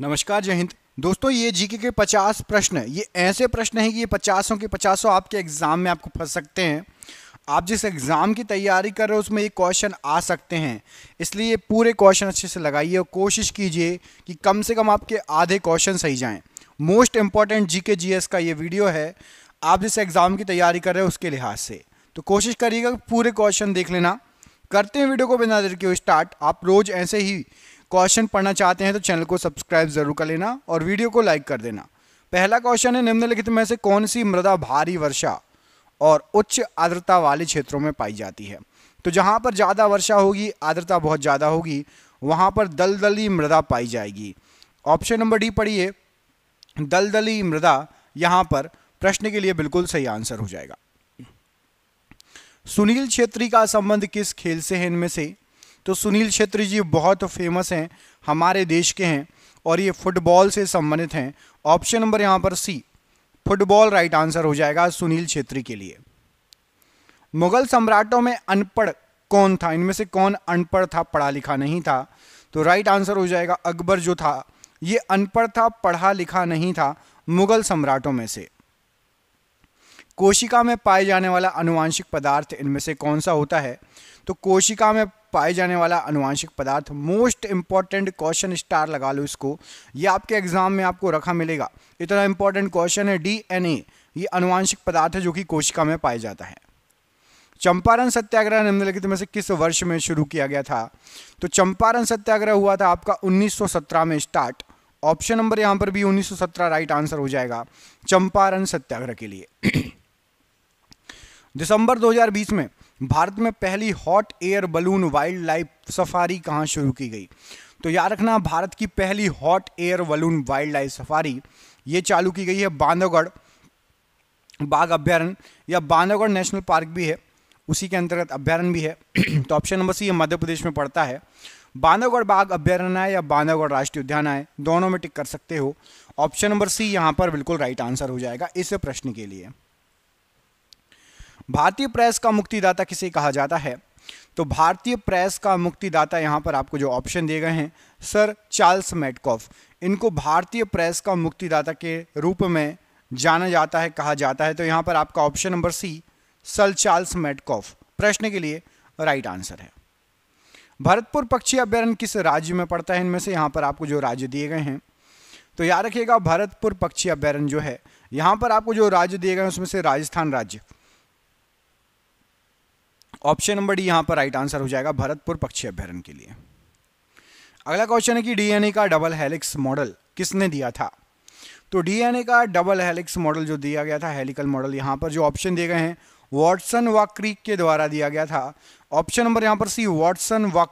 नमस्कार जय हिंद दोस्तों ये जीके के पचास प्रश्न ये ऐसे प्रश्न हैं कि ये पचासों के पचासों आपके एग्ज़ाम में आपको फंस सकते हैं आप जिस एग्ज़ाम की तैयारी कर रहे हो उसमें ये क्वेश्चन आ सकते हैं इसलिए पूरे क्वेश्चन अच्छे से लगाइए और कोशिश कीजिए कि कम से कम आपके आधे क्वेश्चन सही जाएं मोस्ट इम्पॉर्टेंट जी के जी एस का ये वीडियो है आप जिस एग्ज़ाम की तैयारी कर रहे हो उसके लिहाज से तो कोशिश करिएगा पूरे क्वेश्चन देख लेना करते हैं वीडियो को बिना देर के स्टार्ट आप रोज़ ऐसे ही क्वेश्चन पढ़ना चाहते हैं तो चैनल को सब्सक्राइब जरूर कर लेना और वीडियो को लाइक कर देना पहला क्वेश्चन है निम्नलिखित में से कौन सी मृदा भारी वर्षा और उच्च आर्द्रता वाले क्षेत्रों में पाई जाती है तो जहां पर ज़्यादा वर्षा होगी आर्द्रता बहुत ज़्यादा होगी वहां पर दलदली मृदा पाई जाएगी ऑप्शन नंबर डी पढ़िए दलदली मृदा यहां पर प्रश्न के लिए बिल्कुल सही आंसर हो जाएगा सुनील छेत्री का संबंध किस खेल से है इनमें से तो सुनील छेत्री जी बहुत फेमस हैं हमारे देश के हैं और ये फुटबॉल से संबंधित हैं ऑप्शन नंबर यहाँ पर सी फुटबॉल राइट आंसर हो जाएगा सुनील छेत्री के लिए मुगल सम्राटों में अनपढ़ कौन था इनमें से कौन अनपढ़ था पढ़ा लिखा नहीं था तो राइट आंसर हो जाएगा अकबर जो था ये अनपढ़ था पढ़ा लिखा नहीं था मुगल सम्राटों में से कोशिका में पाए जाने वाला अनुवांशिक पदार्थ इनमें से कौन सा होता है तो कोशिका में पाए जाने वाला अनुवांशिक पदार्थ मोस्ट इंपॉर्टेंट क्वेश्चन स्टार लगा लो इसको ये आपके एग्जाम में आपको रखा मिलेगा इतना इंपॉर्टेंट क्वेश्चन है डीएनए ये अनुवांशिक पदार्थ है जो कि कोशिका में पाया जाता है चंपारण सत्याग्रह निम्नलिखित में से किस वर्ष में शुरू किया गया था तो चंपारण सत्याग्रह हुआ था आपका 1917 में स्टार्ट ऑप्शन नंबर यहां पर भी 1917 राइट आंसर हो जाएगा चंपारण सत्याग्रह के लिए दिसंबर 2020 में भारत में पहली hot air balloon wildlife safari कहाँ शुरू की गई तो याद रखना भारत की पहली hot air balloon wildlife safari ये चालू की गई है बांधवगढ़ बाघ अभ्यारण्य या बांधवगढ़ नेशनल पार्क भी है उसी के अंतर्गत अभ्यारण्य भी है तो ऑप्शन नंबर सी ये मध्य प्रदेश में पड़ता है बांधवगढ़ बाघ अभ्यारण्य आए या बांधवगढ़ राष्ट्रीय उद्यान आए दोनों में टिक कर सकते हो ऑप्शन नंबर सी यहाँ पर बिल्कुल राइट आंसर हो जाएगा इस प्रश्न के लिए भारतीय प्रेस का मुक्तिदाता किसे कहा जाता है तो भारतीय प्रेस का मुक्तिदाता यहां पर आपको जो ऑप्शन दिए गए हैं सर चार्ल्स मेटकॉफ इनको भारतीय प्रेस का मुक्तिदाता के रूप में जाना जाता है कहा जाता है तो यहां पर आपका option number C sir Charles Metcalfe प्रश्न के लिए राइट आंसर है भरतपुर पक्षी अभ्यारण किस राज्य में पड़ता है इनमें से यहां पर आपको जो राज्य दिए गए हैं तो याद रखिएगा भरतपुर पक्षी अभ्यारण जो है यहां पर आपको जो राज्य दिए गए हैं उसमें से राजस्थान राज्य ऑप्शन नंबर डी यहां पर राइट आंसर हो जाएगा भरतपुर पक्षी अभ्यारण के लिए अगला क्वेश्चन है कि डीएनए का डबल हेलिक्स मॉडल किसने दिया था तो डीएनए का डबल हेलिक्स मॉडल जो दिया गया था हेलिकल मॉडल यहां पर जो ऑप्शन दिए गए हैं वॉटसन व के द्वारा दिया गया था ऑप्शन नंबर यहां पर सी वॉटसन व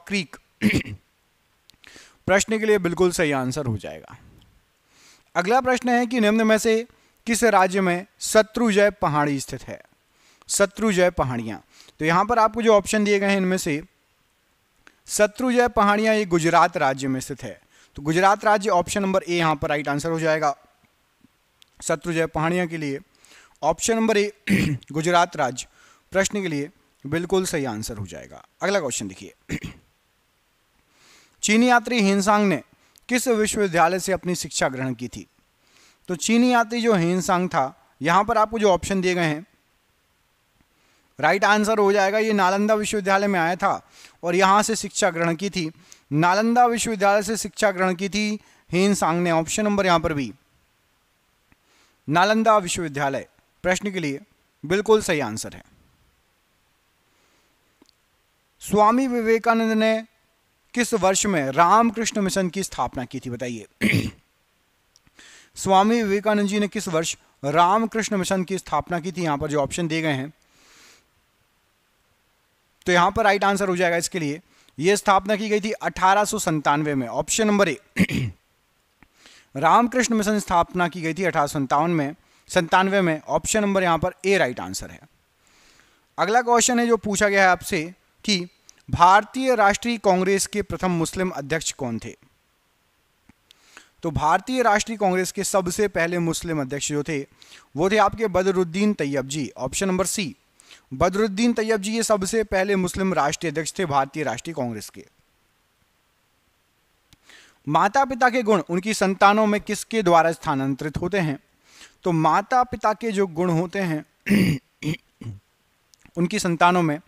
प्रश्न के लिए बिल्कुल सही आंसर हो जाएगा अगला प्रश्न है कि निम्न में से किस राज्य में शत्रुजय पहाड़ी स्थित है शत्रुजय पहाड़ियाँ तो यहाँ पर आपको जो ऑप्शन दिए गए हैं इनमें से शत्रुजय पहाड़ियाँ ये गुजरात राज्य में स्थित है तो गुजरात राज्य ऑप्शन नंबर ए यहाँ पर राइट आंसर हो जाएगा शत्रुजय पहाड़ियाँ के लिए ऑप्शन नंबर ए गुजरात राज्य प्रश्न के लिए बिल्कुल सही आंसर हो जाएगा अगला क्वेश्चन देखिए चीनी यात्री हिंसांग ने किस विश्वविद्यालय से अपनी शिक्षा ग्रहण की थी तो चीनी यात्री जो हिंसांग था यहाँ पर आपको जो ऑप्शन दिए गए हैं राइट आंसर हो जाएगा ये नालंदा विश्वविद्यालय में आया था और यहाँ से शिक्षा ग्रहण की थी नालंदा विश्वविद्यालय से शिक्षा ग्रहण की थी हेन सांग ने ऑप्शन नंबर यहाँ पर भी नालंदा विश्वविद्यालय प्रश्न के लिए बिल्कुल सही आंसर है स्वामी विवेकानंद ने किस वर्ष में रामकृष्ण मिशन की स्थापना की थी बताइए स्वामी विवेकानंद जी ने किस वर्ष रामकृष्ण मिशन की स्थापना की थी यहां पर जो ऑप्शन दिए गए हैं तो यहां पर राइट आंसर हो जाएगा इसके लिए यह स्थापना की गई थी अठारह में option number A Ramakrishna Mission स्थापना की गई थी अठारह में संतानवे में ऑप्शन नंबर यहां पर ए राइट आंसर है अगला क्वेश्चन है जो पूछा गया है आपसे कि भारतीय राष्ट्रीय कांग्रेस के प्रथम मुस्लिम अध्यक्ष कौन थे तो भारतीय राष्ट्रीय कांग्रेस के सबसे पहले मुस्लिम अध्यक्ष जो थे वो थे आपके Badruddin Tyabji option number C Badruddin Tyabji ये सबसे पहले मुस्लिम राष्ट्रीय अध्यक्ष थे भारतीय राष्ट्रीय कांग्रेस के माता पिता के गुण उनकी संतानों में किसके द्वारा स्थानांतरित होते हैं तो माता पिता के जो गुण होते हैं उनकी संतानों में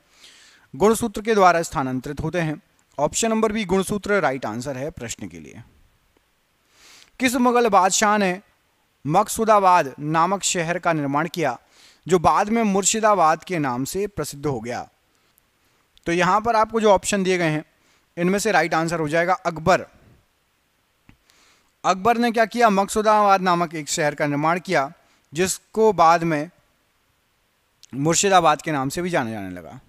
गुणसूत्र के द्वारा स्थानांतरित होते हैं ऑप्शन नंबर बी गुणसूत्र राइट आंसर है प्रश्न के लिए किस मुगल बादशाह ने मकसूदाबाद नामक शहर का निर्माण किया जो बाद में मुर्शिदाबाद के नाम से प्रसिद्ध हो गया तो यहां पर आपको जो ऑप्शन दिए गए हैं इनमें से राइट आंसर हो जाएगा अकबर अकबर ने क्या किया मकसूदाबाद नामक एक शहर का निर्माण किया जिसको बाद में मुर्शिदाबाद के नाम से भी जाना जाने लगा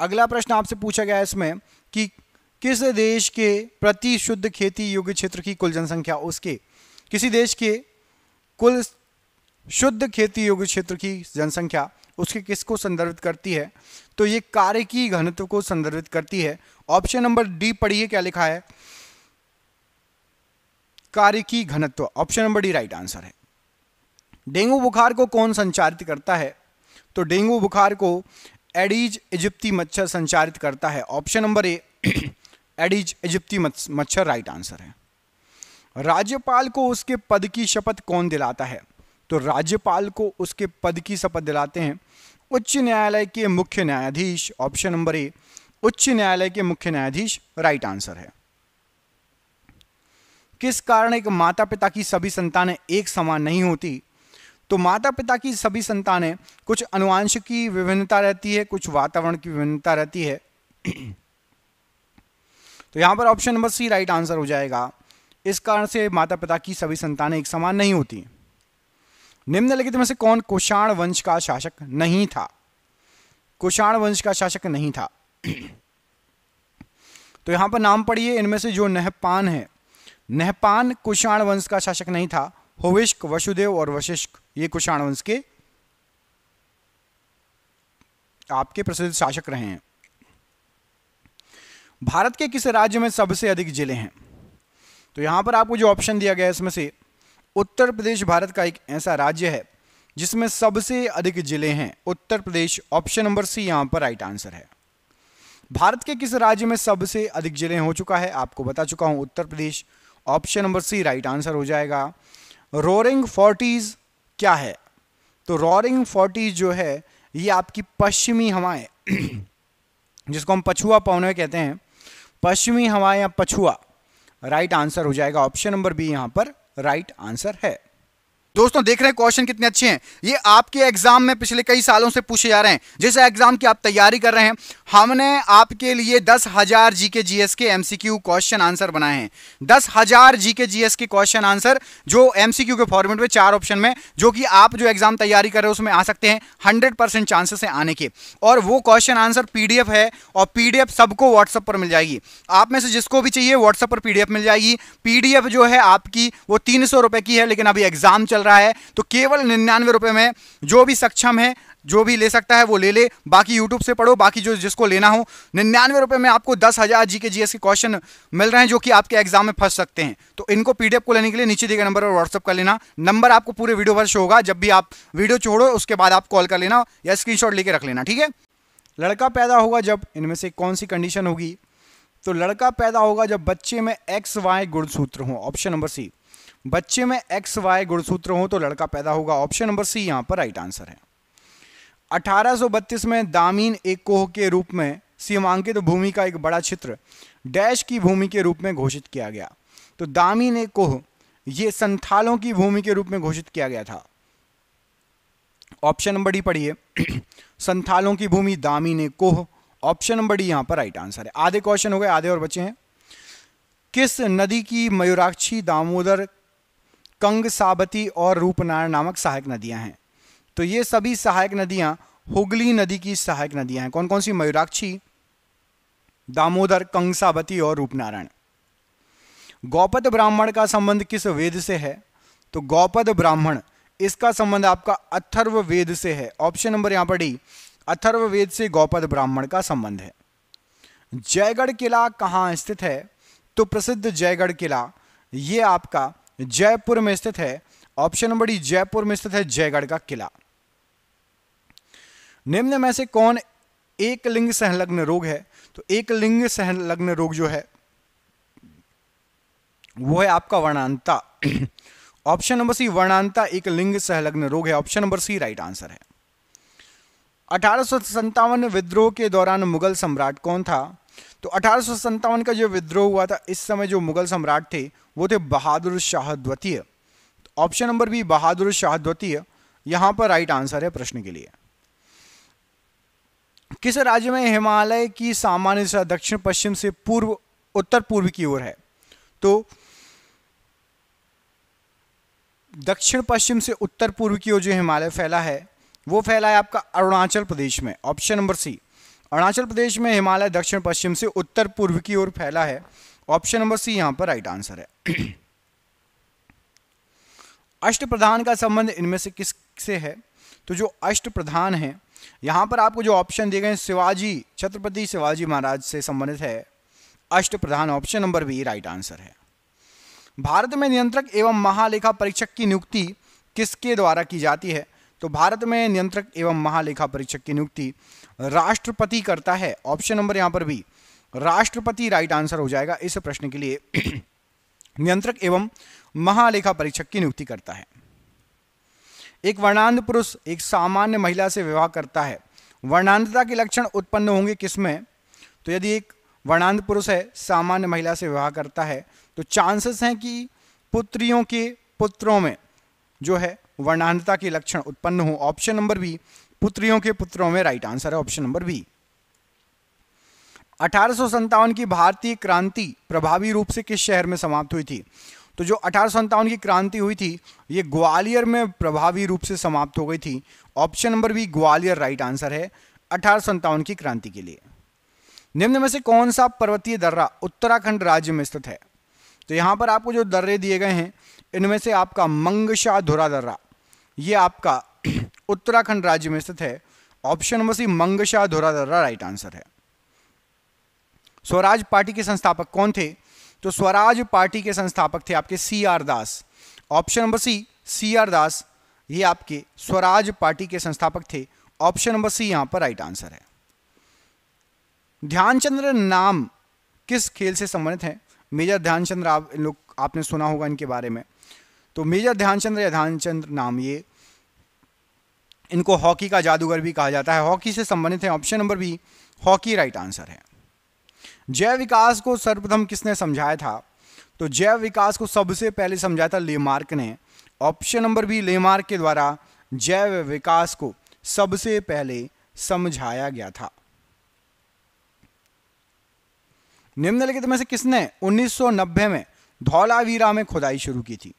अगला प्रश्न आपसे पूछा गया इसमें कि किस देश के प्रति शुद्ध खेती योग्य क्षेत्र की कुल जनसंख्या उसके किसी देश के कुल शुद्ध खेती योग्य क्षेत्र की जनसंख्या उसके किसको संदर्भित करती है तो ये कार्य की घनत्व को संदर्भित करती है ऑप्शन नंबर डी पढ़िए क्या लिखा है कार्य की घनत्व option number D right answer है डेंगू बुखार को कौन संचारित करता है तो डेंगू बुखार को एडीज इजिप्ती मच्छर संचारित करता है option number A Aedes aegypti मच्छर राइट आंसर है राज्यपाल को उसके पद की शपथ कौन दिलाता है तो राज्यपाल को उसके पद की शपथ दिलाते हैं उच्च न्यायालय के मुख्य न्यायाधीश ऑप्शन नंबर ए उच्च न्यायालय के मुख्य न्यायाधीश राइट आंसर है किस कारण एक माता पिता की सभी संतानें एक समान नहीं होती तो माता पिता की सभी संतानें कुछ अनुवांश की विभिन्नता रहती है कुछ वातावरण की विभिन्नता रहती है तो यहां पर option number C right answer हो जाएगा इस कारण से माता पिता की सभी संतानें एक समान नहीं होती निम्नलिखित में से कौन कुषाण वंश का शासक नहीं था कुषाण वंश का शासक नहीं था तो यहां पर नाम पढ़िए इनमें से जो नहपान है नहपान कुषाण वंश का शासक नहीं था होविष्क वसुदेव और वशिष्क ये कुषाण वंश के आपके प्रसिद्ध शासक रहे हैं भारत के किस राज्य में सबसे अधिक जिले हैं तो यहां पर आपको जो ऑप्शन दिया गया है इसमें से उत्तर प्रदेश भारत का एक ऐसा राज्य है जिसमें सबसे अधिक जिले हैं उत्तर प्रदेश ऑप्शन नंबर सी यहां पर राइट आंसर है भारत के किस राज्य में सबसे अधिक जिले हो चुका है आपको बता चुका हूं Uttar Pradesh option number C right answer हो जाएगा रोरिंग फोर्टीज़ क्या है तो रोरिंग फोर्टीज़ जो है ये आपकी पश्चिमी हवाएं जिसको हम पछुआ पौने कहते हैं पश्चिमी हवाएं या पछुआ राइट आंसर हो जाएगा ऑप्शन नंबर बी यहां पर राइट आंसर है दोस्तों देख रहे हैं क्वेश्चन कितने अच्छे हैं ये आपके एग्जाम में पिछले कई सालों से पूछे जा रहे हैं जिस एग्जाम की आप तैयारी कर रहे हैं हमने आपके लिए दस हजार जी जीएस के एमसीक्यू क्वेश्चन आंसर बनाए हैं दस हजार जी जीएस के क्वेश्चन आंसर जो एमसीक्यू के फॉर्मेट में चार ऑप्शन में जो कि आप जो एग्जाम तैयारी कर रहे हो उसमें आ सकते हैं हंड्रेड परसेंट चांसेस है आने के और वो क्वेश्चन आंसर पीडीएफ है और पीडीएफ सबको व्हाट्सएप पर मिल जाएगी आप में से जिसको भी चाहिए व्हाट्सएप पर पीडीएफ मिल जाएगी पीडीएफ जो है आपकी वो तीन सौ की है लेकिन अभी एग्जाम चल चल रहा है तो केवल निन्यानवे रुपये में जो भी सक्षम है जो भी ले सकता है वो ले ले बाकी यूट्यूब से पढ़ो बाकी जो जिसको लेना हो निन्यानवे रुपये में आपको दस हज़ार जी के जी के क्वेश्चन मिल रहे हैं जो कि आपके एग्जाम में फंस सकते हैं तो इनको पी को लेने के लिए नीचे दिए गए नंबर पर व्हाट्सअप कर लेना नंबर आपको पूरे वीडियो पर शो होगा जब भी आप वीडियो छोड़ो उसके बाद आप कॉल कर लेना या स्क्रीन शॉट रख लेना ठीक है लड़का पैदा होगा जब इनमें से कौन सी कंडीशन होगी तो लड़का पैदा होगा जब बच्चे में एक्स वाई गुणसूत्र हो ऑप्शन नंबर सी बच्चे में एक्स वाई गुणसूत्र हो तो लड़का पैदा होगा ऑप्शन नंबर सी यहां पर राइट आंसर है 1832 में दामीन एक कोह के रूप में सीमांकित तो भूमि का एक बड़ा चित्र डैश की भूमि के रूप में घोषित किया गया तो दामीन एक कोह ये संथालों की भूमि के रूप में घोषित किया गया था ऑप्शन नंबर डी पढ़िए संथालों की भूमि दामी ने कोह ऑप्शन नंबर डी यहां पर राइट आंसर है आधे क्वेश्चन हो गए आधे और बचे हैं किस नदी की मयूराक्षी दामोदर कंग साबती और रूपनारायण नामक सहायक नदियां हैं तो ये सभी सहायक नदियां हुगली नदी की सहायक नदियां हैं कौन कौन सी मयूराक्षी दामोदर कंगसावती और रूपनारायण गौपद ब्राह्मण का संबंध किस वेद से है तो गौपद ब्राह्मण इसका संबंध आपका अथर्व वेद से है ऑप्शन नंबर यहां पर डी अथर्व वेद से गौपद ब्राह्मण का संबंध है जयगढ़ किला कहां स्थित है तो प्रसिद्ध जयगढ़ किला ये आपका जयपुर में स्थित है ऑप्शन नंबर डी जयपुर में स्थित है जयगढ़ का किला निम्न में से कौन एक लिंग संलग्न रोग है तो एक लिंग संलग्न रोग जो है वो है आपका वर्णांता ऑप्शन नंबर सी वर्णांता एक लिंग संलग्न रोग है option number C right answer है अठारह विद्रोह के दौरान मुगल सम्राट कौन था तो अठारह का जो विद्रोह हुआ था इस समय जो मुगल सम्राट थे वो थे बहादुर शाह द्वितीय option number B Bahadur Shah द्वितीय यहां पर राइट आंसर है प्रश्न के लिए किस राज्य में हिमालय की सामान्य दिशा दक्षिण पश्चिम से पूर्व उत्तर पूर्व की ओर है तो दक्षिण पश्चिम से उत्तर पूर्व की ओर जो हिमालय फैला है वो फैला है आपका अरुणाचल प्रदेश में option number C Arunachal Pradesh में हिमालय दक्षिण पश्चिम से उत्तर पूर्व की ओर फैला है ऑप्शन नंबर सी यहां पर राइट आंसर है अष्ट प्रधान का संबंध इनमें से किस से है तो जो अष्ट प्रधान है यहां पर आपको जो ऑप्शन दिए गए शिवाजी छत्रपति शिवाजी महाराज से संबंधित है Ashta Pradhan option number B right answer है भारत में नियंत्रक एवं महालेखा परीक्षक की नियुक्ति किसके द्वारा की जाती है तो भारत में नियंत्रक एवं महालेखा परीक्षक की नियुक्ति राष्ट्रपति करता है ऑप्शन नंबर यहां पर भी राष्ट्रपति राइट आंसर हो जाएगा इस प्रश्न के लिए नियंत्रक एवं महालेखा परीक्षक की नियुक्ति करता है एक वर्णांध पुरुष एक सामान्य महिला से विवाह करता है वर्णांधता के लक्षण उत्पन्न होंगे किसमें तो यदि एक वर्णांध पुरुष है सामान्य महिला से विवाह करता है तो चांसेस हैं कि पुत्रियों के पुत्रों में जो है वर्णांधता के लक्षण उत्पन्न हो ऑप्शन नंबर भी पुत्रियों के पुत्रों में राइट आंसर है ऑप्शन नंबर बी अठारह की भारतीय क्रांति प्रभावी रूप से किस शहर में समाप्त हुई थी तो जो अठारह की क्रांति हुई थी ये ग्वालियर में प्रभावी रूप से समाप्त हो गई थी option number B Gwalior right answer है अठारह की क्रांति के लिए निम्न में से कौन सा पर्वतीय दर्रा उत्तराखंड राज्य में स्थित है तो यहां पर आपको जो दर्रे दिए गए हैं इनमें से आपका मंगशाधुरा दर्रा ये आपका उत्तराखंड राज्य में स्थित है ऑप्शन नंबर सी मंगशा धोरा राइट आंसर है स्वराज पार्टी के संस्थापक कौन थे तो स्वराज पार्टी के संस्थापक थे आपके C R Das option number C C R Das ये आपके स्वराज पार्टी के संस्थापक थे ऑप्शन नंबर सी यहां पर राइट आंसर है ध्यानचंद्र नाम किस खेल से संबंधित है मेजर ध्यानचंद्र आप लोग आपने सुना होगा इनके बारे में तो मेजर ध्यानचंद्र या ध्यानचंद्र नाम ये इनको हॉकी का जादूगर भी कहा जाता है हॉकी से संबंधित है option number B hockey right answer है जैव विकास को सर्वप्रथम किसने समझाया था तो जैव विकास को सबसे पहले समझाया था लेमार्क ने ऑप्शन नंबर बी लेमार्क के द्वारा जैव विकास को सबसे पहले समझाया गया था निम्नलिखित में से किसने 1990 में धौलावीरा में खुदाई शुरू की थी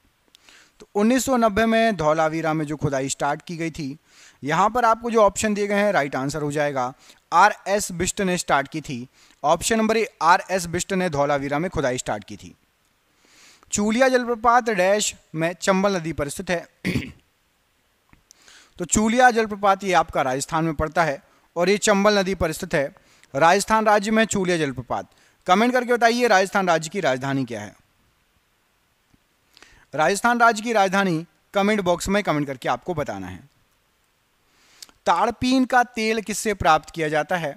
तो 1990 में धौलावीरा में जो खुदाई स्टार्ट की गई थी यहाँ पर आपको जो ऑप्शन दिए गए हैं राइट आंसर हो जाएगा आर एस बिस्ट ने स्टार्ट की थी option number A R S Bisht ने धौलावीरा में खुदाई स्टार्ट की थी चूलिया जलप्रपात डैश में चंबल नदी पर स्थित है तो चूलिया जलप्रपात ये आपका राजस्थान में पड़ता है और ये चंबल नदी पर स्थित है राजस्थान राज्य में चूलिया जलप्रपात कमेंट करके बताइए राजस्थान राज्य की राजधानी क्या है राजस्थान राज्य की राजधानी कमेंट बॉक्स में कमेंट करके आपको बताना है ताड़पीन का तेल किससे प्राप्त किया जाता है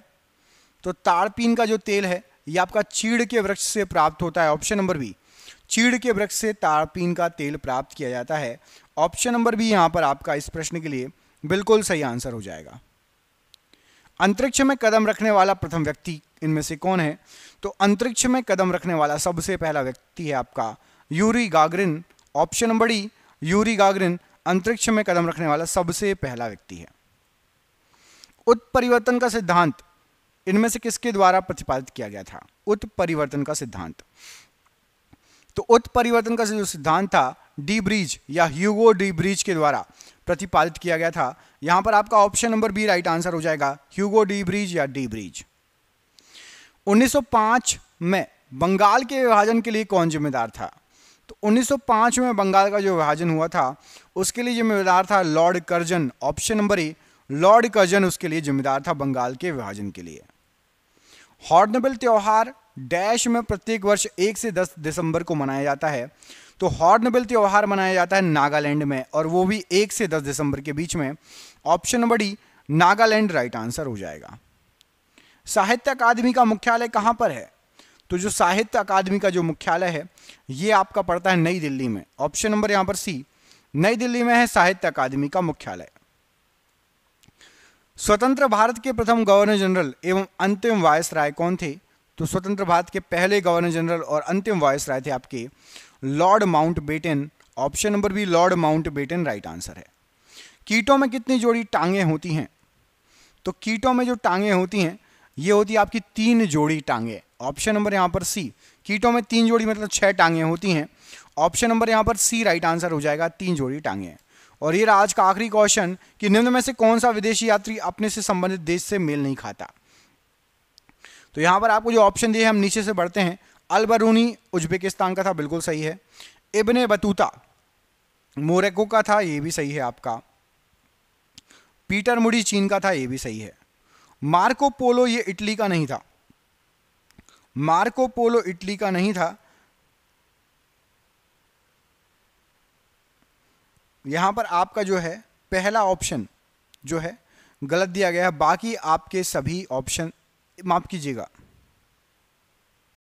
तो ताड़पीन का जो तेल है यह आपका चीड़ के वृक्ष से प्राप्त होता है ऑप्शन नंबर बी चीड़ के वृक्ष से ताड़पीन का तेल प्राप्त किया जाता है ऑप्शन नंबर बी यहां पर आपका इस प्रश्न के लिए बिल्कुल सही आंसर हो जाएगा अंतरिक्ष में कदम रखने वाला प्रथम व्यक्ति इनमें से कौन है तो अंतरिक्ष में कदम रखने वाला सबसे पहला व्यक्ति है आपका Yuri Gagarin option number D Yuri Gagarin अंतरिक्ष में कदम रखने वाला सबसे पहला व्यक्ति है उत्परिवर्तन का सिद्धांत इनमें से किसके द्वारा प्रतिपादित किया गया था उत्परिवर्तन का सिद्धांत तो उत्परिवर्तन का जो सिद्धांत था डी ब्रिज या ह्यूगो डी ब्रिज के द्वारा प्रतिपादित किया गया था यहां पर आपका option number B right answer हो जाएगा ह्यूगो डी ब्रिज या डी ब्रिज 1905 में बंगाल के विभाजन के लिए कौन जिम्मेदार था तो 1905 में बंगाल का जो विभाजन हुआ था उसके लिए जिम्मेदार था Lord Curzon option number A Lord Curzon उसके लिए जिम्मेदार था बंगाल के विभाजन के लिए हॉर्नबिल त्यौहार डैश में प्रत्येक वर्ष एक से दस दिसंबर को मनाया जाता है तो हॉर्नबिल त्यौहार मनाया जाता है नागालैंड में और वो भी एक से दस दिसंबर के बीच में option number D Nagaland right answer हो जाएगा साहित्य अकादमी का मुख्यालय कहां पर है तो जो साहित्य अकादमी का जो मुख्यालय है ये आपका पड़ता है नई दिल्ली में ऑप्शन नंबर यहां पर सी नई दिल्ली में है साहित्य अकादमी का मुख्यालय स्वतंत्र भारत के प्रथम गवर्नर जनरल एवं अंतिम वायस राय कौन थे तो स्वतंत्र भारत के पहले गवर्नर जनरल और अंतिम वायस राय थे आपके Lord Mountbatten option number B Lord Mountbatten right answer है कीटों में कितनी जोड़ी टांगे होती हैं तो कीटों में जो टांगे होती हैं ये होती है आपकी तीन जोड़ी टांगे ऑप्शन नंबर यहां पर सी कीटों में तीन जोड़ी मतलब छह टांगे होती हैं ऑप्शन नंबर यहां पर सी राइट आंसर हो जाएगा तीन जोड़ी हैं और ये रहा आज का आखिरी क्वेश्चन कि निम्न में से कौन सा विदेशी यात्री अपने से संबंधित देश से मेल नहीं खाता तो यहां पर आपको जो ऑप्शन दिए हम नीचे से बढ़ते हैं अलबरूनी उज्बेकिस्तान का था बिल्कुल सही है इबने बतूता मोरेको का था ये भी सही है आपका पीटर मुडी चीन का था ये भी सही है मार्को पोलो ये इटली का नहीं था मार्को पोलो इटली का नहीं था यहाँ पर आपका जो है पहला ऑप्शन जो है गलत दिया गया है बाकी आपके सभी ऑप्शन माफ़ कीजिएगा